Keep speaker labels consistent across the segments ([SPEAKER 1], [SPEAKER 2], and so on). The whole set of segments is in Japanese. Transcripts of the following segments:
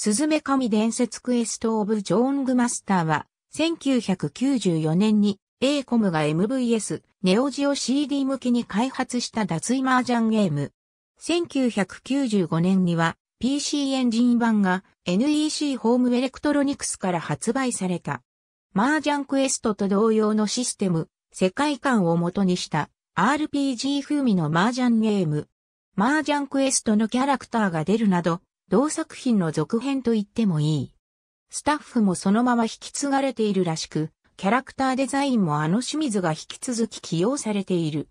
[SPEAKER 1] スズメ神伝説クエスト・オブ・ジョーング・マスターは、1994年に A コムが MVS、ネオジオ CD 向けに開発した脱衣麻雀ゲーム。1995年には PC エンジン版が NEC ホームエレクトロニクスから発売された。麻雀クエストと同様のシステム、世界観を元にした RPG 風味の麻雀ゲーム。麻雀クエストのキャラクターが出るなど、同作品の続編と言ってもいい。スタッフもそのまま引き継がれているらしく、キャラクターデザインもあの清水が引き続き起用されている。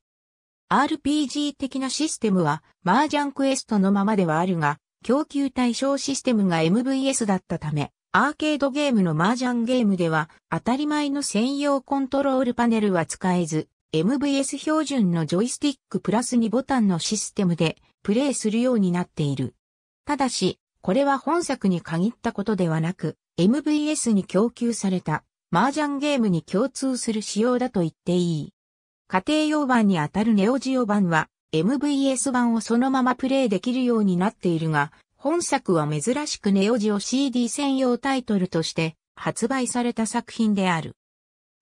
[SPEAKER 1] RPG 的なシステムは、麻雀クエストのままではあるが、供給対象システムが MVS だったため、アーケードゲームの麻雀ゲームでは、当たり前の専用コントロールパネルは使えず、MVS 標準のジョイスティックプラス2ボタンのシステムでプレイするようになっている。ただし、これは本作に限ったことではなく、MVS に供給された麻雀ゲームに共通する仕様だと言っていい。家庭用版にあたるネオジオ版は MVS 版をそのままプレイできるようになっているが、本作は珍しくネオジオ CD 専用タイトルとして発売された作品である。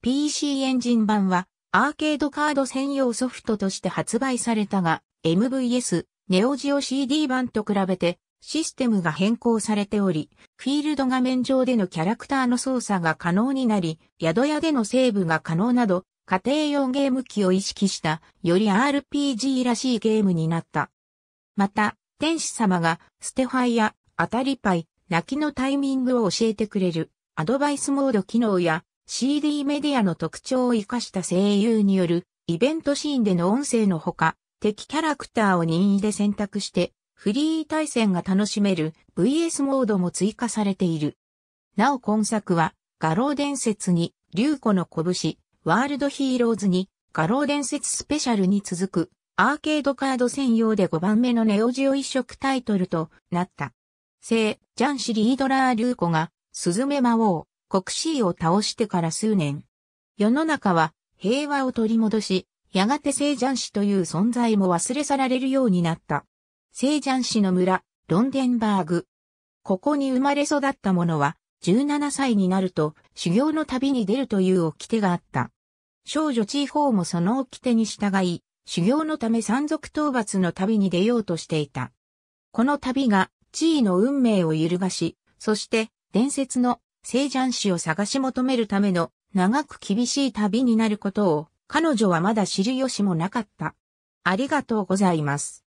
[SPEAKER 1] PC エンジン版はアーケードカード専用ソフトとして発売されたが、MVS、ネオジオ CD 版と比べてシステムが変更されており、フィールド画面上でのキャラクターの操作が可能になり、宿屋でのセーブが可能など、家庭用ゲーム機を意識した、より RPG らしいゲームになった。また、天使様が、ステファイや、当たりパイ、泣きのタイミングを教えてくれる、アドバイスモード機能や、CD メディアの特徴を活かした声優による、イベントシーンでの音声のほか、敵キャラクターを任意で選択して、フリー対戦が楽しめる VS モードも追加されている。なお今作は、画廊伝説に、竜子の拳、ワールドヒーローズに、画廊伝説スペシャルに続く、アーケードカード専用で5番目のネオジオ一色タイトルとなった。聖、ジャンシリードラー竜子が、スズメ魔王、国士を倒してから数年。世の中は、平和を取り戻し、やがて聖ジャンシという存在も忘れ去られるようになった。聖ージャン市の村、ロンデンバーグ。ここに生まれ育った者は、17歳になると修行の旅に出るという掟があった。少女地方もその掟に従い、修行のため山賊討伐の旅に出ようとしていた。この旅が地位の運命を揺るがし、そして伝説の聖ジャン氏を探し求めるための長く厳しい旅になることを彼女はまだ知る由もなかった。ありがとうございます。